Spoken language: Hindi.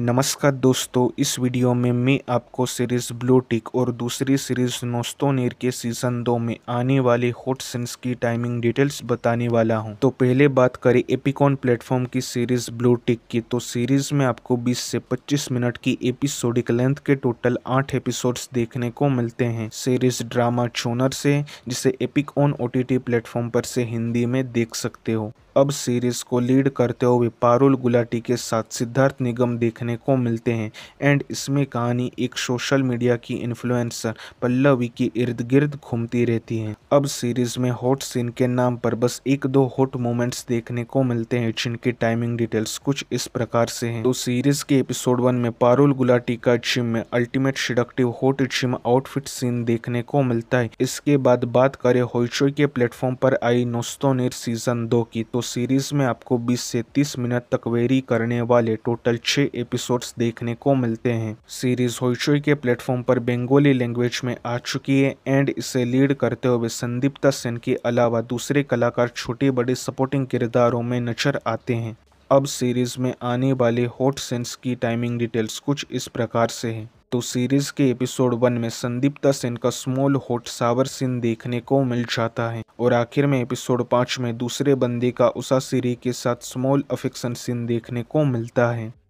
नमस्कार दोस्तों इस वीडियो में मैं आपको सीरीज़ ब्लू टिक और दूसरी सीरीज़ नोस्तोनेर के सीज़न दो में आने वाले हॉट सिंस की टाइमिंग डिटेल्स बताने वाला हूं तो पहले बात करें एपिकॉन प्लेटफॉर्म की सीरीज़ ब्लू टिक की तो सीरीज़ में आपको 20 से 25 मिनट की एपिसोडिक लेंथ के टोटल आठ एपिसोड्स देखने को मिलते हैं सीरीज़ ड्रामा चोनर से जिसे एपिकॉन ऑन ओ प्लेटफॉर्म पर से हिंदी में देख सकते हो अब सीरीज को लीड करते हुए पारुल गुलाटी के साथ सिद्धार्थ निगम देखने को मिलते हैं एंड इसमें कहानी एक सोशल मीडिया की इन्फ्लुएंसर पल्लवी के इर्द गिर्द घूमती रहती है अब सीरीज में हॉट सीन के नाम पर बस एक दो हॉट मोमेंट्स देखने को मिलते हैं जिनकी टाइमिंग डिटेल्स कुछ इस प्रकार से है तो सीरीज के एपिसोड वन में पारुल गुलाटी का जिम में ultimate seductive hot gym outfit scene देखने को मिलता है इसके बाद बात करें होइचोई के प्लेटफॉर्म पर आई नोस्तोनेर सीजन दो की तो सीरीज़ में आपको 20 से 30 मिनट तक वेरी करने वाले टोटल छः एपिसोड्स देखने को मिलते हैं सीरीज़ होइचोई के प्लेटफॉर्म पर बंगाली लैंग्वेज में आ चुकी है एंड इसे लीड करते हुए संदीप्ता सेन के अलावा दूसरे कलाकार छोटे बड़े सपोर्टिंग किरदारों में नजर आते हैं अब सीरीज़ में आने वाले हॉट सेंस की टाइमिंग डिटेल्स कुछ इस प्रकार से हैं तो सीरीज के एपिसोड वन में संदीप्ता सेन का स्मॉल होट सावर सीन देखने को मिल जाता है और आखिर में एपिसोड पांच में दूसरे बंदे का उषा सीरी के साथ स्मॉल अफेक्शन सीन देखने को मिलता है